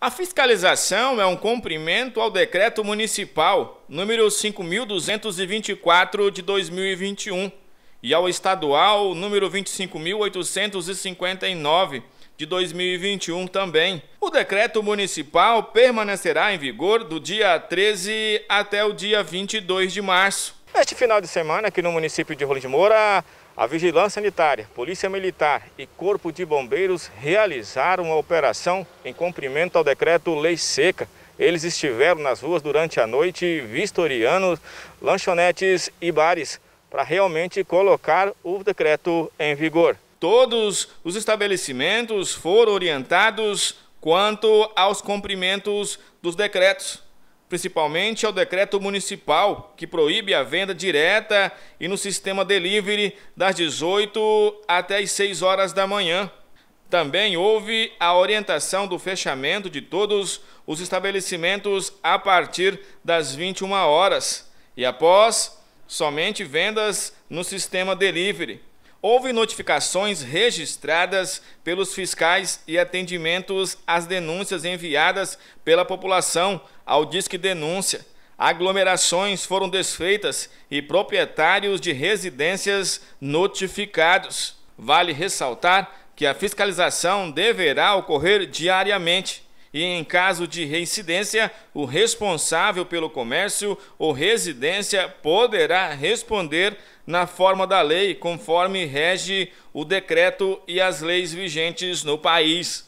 A fiscalização é um cumprimento ao decreto municipal número 5224 de 2021 e ao estadual número 25859 de 2021 também. O decreto municipal permanecerá em vigor do dia 13 até o dia 22 de março. Neste final de semana, aqui no município de Rolim de Moura, a Vigilância Sanitária, Polícia Militar e Corpo de Bombeiros realizaram uma operação em cumprimento ao decreto Lei Seca. Eles estiveram nas ruas durante a noite, vistoriando lanchonetes e bares, para realmente colocar o decreto em vigor. Todos os estabelecimentos foram orientados quanto aos cumprimentos dos decretos principalmente ao decreto municipal que proíbe a venda direta e no sistema delivery das 18 até as 6 horas da manhã. Também houve a orientação do fechamento de todos os estabelecimentos a partir das 21 horas e após somente vendas no sistema delivery. Houve notificações registradas pelos fiscais e atendimentos às denúncias enviadas pela população ao Disque Denúncia. Aglomerações foram desfeitas e proprietários de residências notificados. Vale ressaltar que a fiscalização deverá ocorrer diariamente e, em caso de reincidência, o responsável pelo comércio ou residência poderá responder na forma da lei, conforme rege o decreto e as leis vigentes no país.